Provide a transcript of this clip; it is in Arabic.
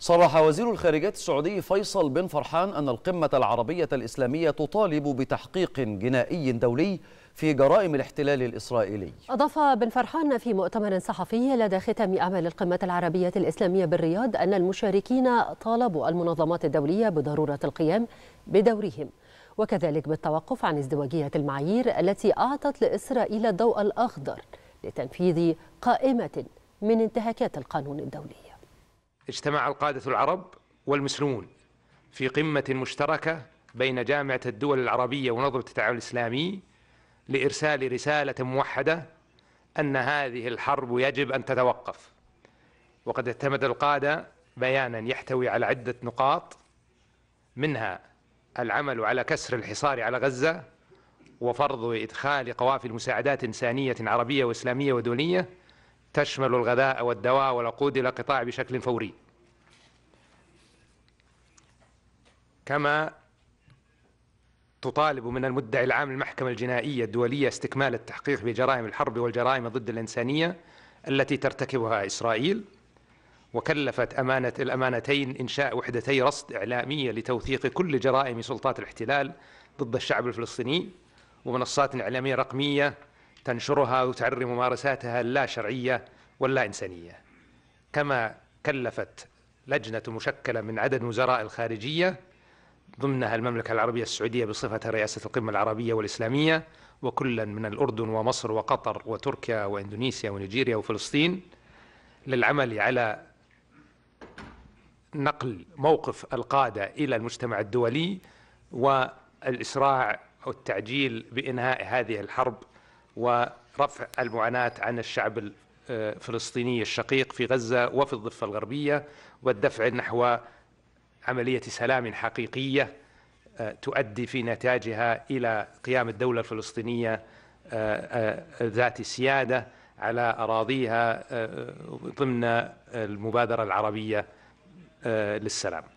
صرح وزير الخارجية السعودي فيصل بن فرحان أن القمة العربية الإسلامية تطالب بتحقيق جنائي دولي في جرائم الاحتلال الإسرائيلي أضاف بن فرحان في مؤتمر صحفي لدى ختام أعمال القمة العربية الإسلامية بالرياض أن المشاركين طالبوا المنظمات الدولية بضرورة القيام بدورهم وكذلك بالتوقف عن ازدواجية المعايير التي أعطت لإسرائيل الضوء الأخضر لتنفيذ قائمة من انتهاكات القانون الدولي اجتمع القادة العرب والمسلمون في قمة مشتركة بين جامعة الدول العربية ونظمة التعاون الإسلامي لإرسال رسالة موحدة أن هذه الحرب يجب أن تتوقف وقد اعتمد القادة بيانا يحتوي على عدة نقاط منها العمل على كسر الحصار على غزة وفرض إدخال قوافل مساعدات إنسانية عربية وإسلامية ودولية تشمل الغذاء والدواء والعقود إلى قطاع بشكل فوري كما تطالب من المدعي العام المحكمة الجنائية الدولية استكمال التحقيق بجرائم الحرب والجرائم ضد الإنسانية التي ترتكبها إسرائيل وكلفت أمانة الأمانتين إنشاء وحدتي رصد إعلامية لتوثيق كل جرائم سلطات الاحتلال ضد الشعب الفلسطيني ومنصات إعلامية رقمية تنشرها وتعري ممارساتها اللا شرعية واللا إنسانية كما كلفت لجنة مشكلة من عدد وزراء الخارجية ضمنها المملكة العربية السعودية بصفة رئاسة القمة العربية والإسلامية وكلا من الأردن ومصر وقطر وتركيا وإندونيسيا ونيجيريا وفلسطين للعمل على نقل موقف القادة إلى المجتمع الدولي والإسراع والتعجيل بإنهاء هذه الحرب ورفع المعاناة عن الشعب الفلسطيني آه، الشقيق في غزة وفي الضفة الغربية والدفع نحو عملية سلام حقيقية آه، تؤدي في نتاجها إلى قيام الدولة الفلسطينية آه، ذات السيادة على أراضيها ضمن المبادرة العربية للسلام